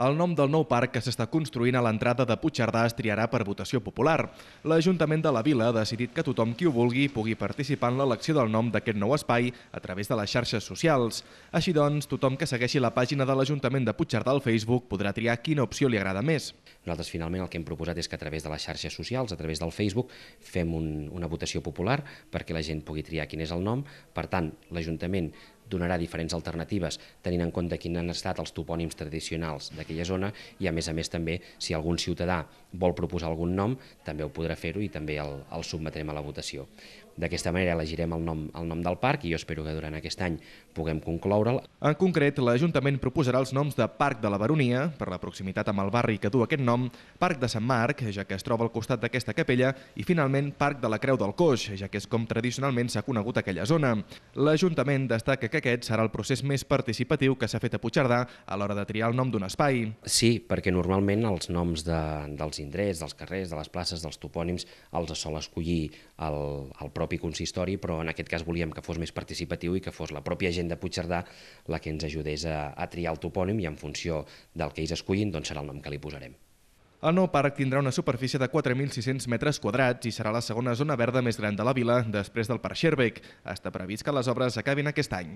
El nom del nou parc que s'està construint a l'entrada de Puigcerdà es triarà per votació popular. L'Ajuntament de la Vila ha decidit que tothom qui ho vulgui pugui participar en l'elecció del nom d'aquest nou espai a través de les xarxes socials. Així doncs, tothom que segueixi la pàgina de l'Ajuntament de Puigcerdà al Facebook podrà triar quina opció li agrada més. Nosaltres finalment el que hem proposat és que a través de les xarxes socials, a través del Facebook, fem un, una votació popular perquè la gent pugui triar quin és el nom. Per tant, l'Ajuntament donarà diferents alternatives tenint en compte quins han estat els topònims tradicionals d'aquella zona i a més a més també si algun ciutadà vol proposar algun nom, també ho podrà fer-ho i també el, el sotmetrem a la votació. D'aquesta manera elegirem el nom, el nom del parc i jo espero que durant aquest any puguem concloure'l. En concret, l'Ajuntament proposarà els noms de Parc de la Baronia, per la proximitat amb el barri que du aquest nom, Parc de Sant Marc, ja que es troba al costat d'aquesta capella, i finalment Parc de la Creu del Coix, ja que és com tradicionalment s'ha conegut aquella zona. L'Ajuntament destaca que aquest serà el procés més participatiu que s'ha fet a Puigcerdà a l'hora de triar el nom d'un espai. Sí, perquè normalment els noms de, dels indrets, dels carrers, de les places, dels topònims, els sol escollir el, el propi consistori, però en aquest cas volíem que fos més participatiu i que fos la pròpia gent de Puigcerdà la que ens ajudés a, a triar el topònim i en funció del que ells escollin doncs serà el nom que li posarem. El nou parc tindrà una superfície de 4.600 metres quadrats i serà la segona zona verda més gran de la vila després del Parc Sherbeck. Està previst que les obres acabin aquest any.